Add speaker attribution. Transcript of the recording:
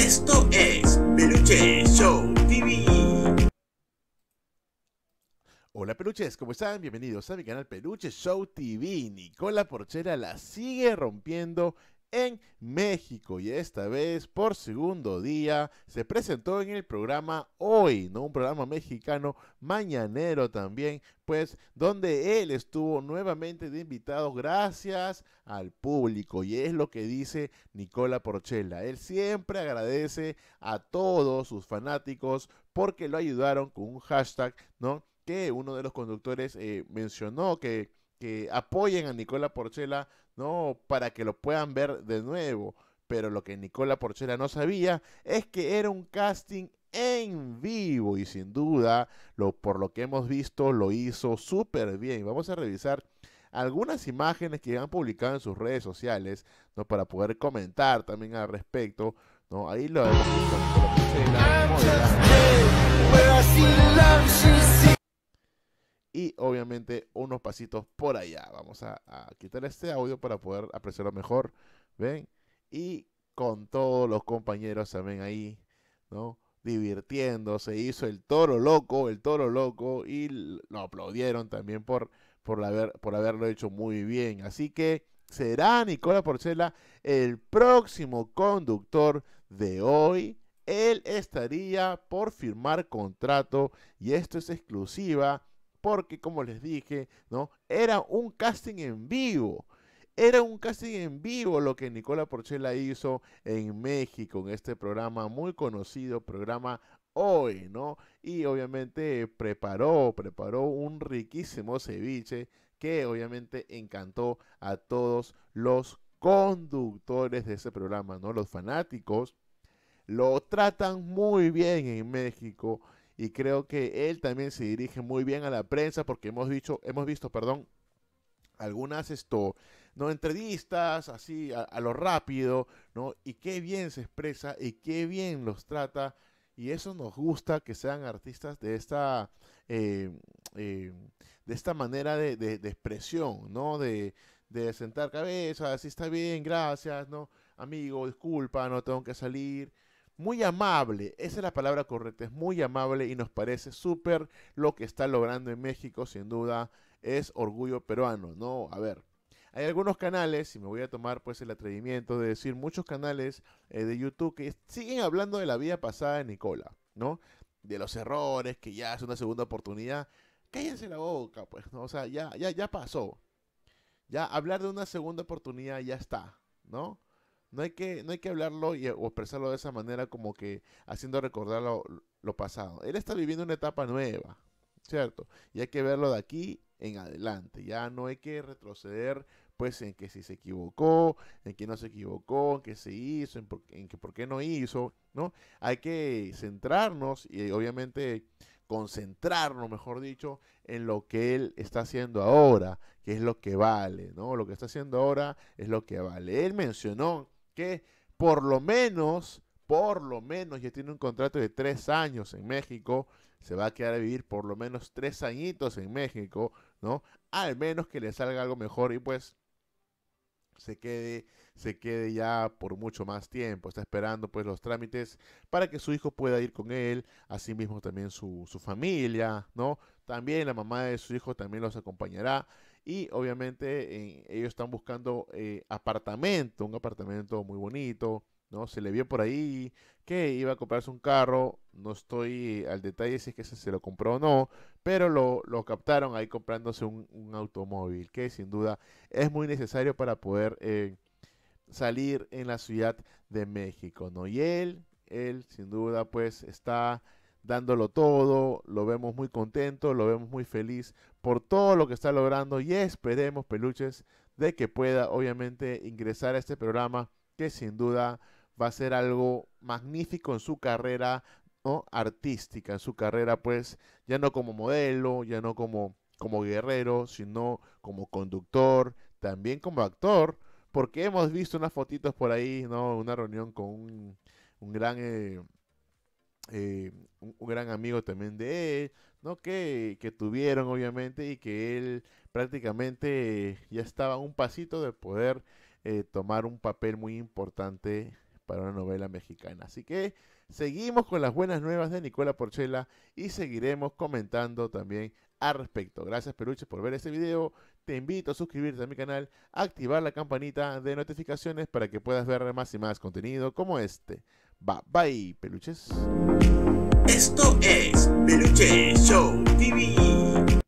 Speaker 1: Esto es Peluche Show TV. Hola peluches, ¿cómo están? Bienvenidos a mi canal Peluche Show TV. Nicola Porchera la sigue rompiendo en México y esta vez por segundo día se presentó en el programa Hoy, ¿no? Un programa mexicano mañanero también, pues donde él estuvo nuevamente de invitado gracias al público y es lo que dice Nicola Porchella. Él siempre agradece a todos sus fanáticos porque lo ayudaron con un hashtag, ¿no? Que uno de los conductores eh, mencionó que que apoyen a Nicola Porchela, ¿no? Para que lo puedan ver de nuevo. Pero lo que Nicola Porchela no sabía es que era un casting en vivo y sin duda, lo, por lo que hemos visto, lo hizo súper bien. Vamos a revisar algunas imágenes que han publicado en sus redes sociales, ¿no? Para poder comentar también al respecto, ¿no? Ahí lo hemos visto y obviamente unos pasitos por allá. Vamos a, quitar este audio para poder apreciarlo mejor, ¿ven? Y con todos los compañeros también ahí, ¿no? divirtiendo, se hizo el toro loco, el toro loco, y lo aplaudieron también por, por, por haberlo hecho muy bien. Así que será Nicola Porcela el próximo conductor de hoy. Él estaría por firmar contrato y esto es exclusiva porque como les dije, ¿no? Era un casting en vivo. Era un casting en vivo lo que Nicola Porchela hizo en México, en este programa muy conocido, programa Hoy, ¿no? Y obviamente preparó, preparó un riquísimo ceviche que obviamente encantó a todos los conductores de ese programa, ¿no? Los fanáticos lo tratan muy bien en México y creo que él también se dirige muy bien a la prensa porque hemos dicho, hemos visto, perdón, algunas esto, ¿no? entrevistas así a, lo rápido, ¿no? Y qué bien se expresa y qué bien los trata. Y eso nos gusta que sean artistas de esta, eh, eh, de esta manera de, expresión, ¿no? De, sentar cabeza, así está bien, gracias, ¿no? Amigo, disculpa, no tengo que salir muy amable, esa es la palabra correcta, es muy amable y nos parece súper lo que está logrando en México, sin duda es orgullo peruano, ¿no? A ver, hay algunos canales, y me voy a tomar pues el atrevimiento de decir, muchos canales eh, de YouTube que siguen hablando de la vida pasada de Nicola, ¿no? De los errores, que ya es una segunda oportunidad. Cállense la boca, pues, ¿no? O sea, ya, ya, ya pasó. Ya hablar de una segunda oportunidad ya está, ¿no? No hay que, no hay que hablarlo y, o expresarlo de esa manera como que haciendo recordar lo, pasado. Él está viviendo una etapa nueva, ¿cierto? Y hay que verlo de aquí en adelante. Ya no hay que retroceder, pues, en que si se equivocó, en que no se equivocó, en que se hizo, en, en que por qué no hizo, ¿no? Hay que centrarnos y, obviamente, concentrarnos, mejor dicho, en lo que él está haciendo ahora, que es lo que vale, ¿no? Lo que está haciendo ahora es lo que vale. Él mencionó que por lo menos, por lo menos ya tiene un contrato de tres años en México, se va a quedar a vivir por lo menos tres añitos en México, ¿no? Al menos que le salga algo mejor y pues se quede, se quede ya por mucho más tiempo. Está esperando pues los trámites para que su hijo pueda ir con él, así mismo también su, su familia, ¿no? También la mamá de su hijo también los acompañará. Y obviamente ellos están buscando eh, apartamento, un apartamento muy bonito. ¿no? Se le vio por ahí que iba a comprarse un carro. No estoy eh, al detalle si es que se lo compró o no, pero lo, captaron ahí comprándose un, automóvil, que sin duda es muy necesario para poder eh, salir en la ciudad de México, ¿no? Y él, él sin duda, pues está dándolo todo, lo vemos muy contento, lo vemos muy feliz por todo lo que está logrando y esperemos, peluches, de que pueda obviamente ingresar a este programa que sin duda va a ser algo magnífico en su carrera artística, en su carrera pues ya no como modelo, ya no como, como guerrero, sino como conductor, también como actor, porque hemos visto unas fotitos por ahí, ¿no? Una reunión con un, un gran... Eh, eh, un, gran amigo también de él, ¿no? Que, tuvieron obviamente y que él prácticamente ya estaba a un pasito de poder eh, tomar un papel muy importante para una novela mexicana. Así que seguimos con las buenas nuevas de Nicola Porchela y seguiremos comentando también al respecto. Gracias Peruches por ver este video. Te invito a suscribirte a mi canal, activar la campanita de notificaciones para que puedas ver más y más contenido como este. Bye bye, peluches. Esto es Peluche Show TV.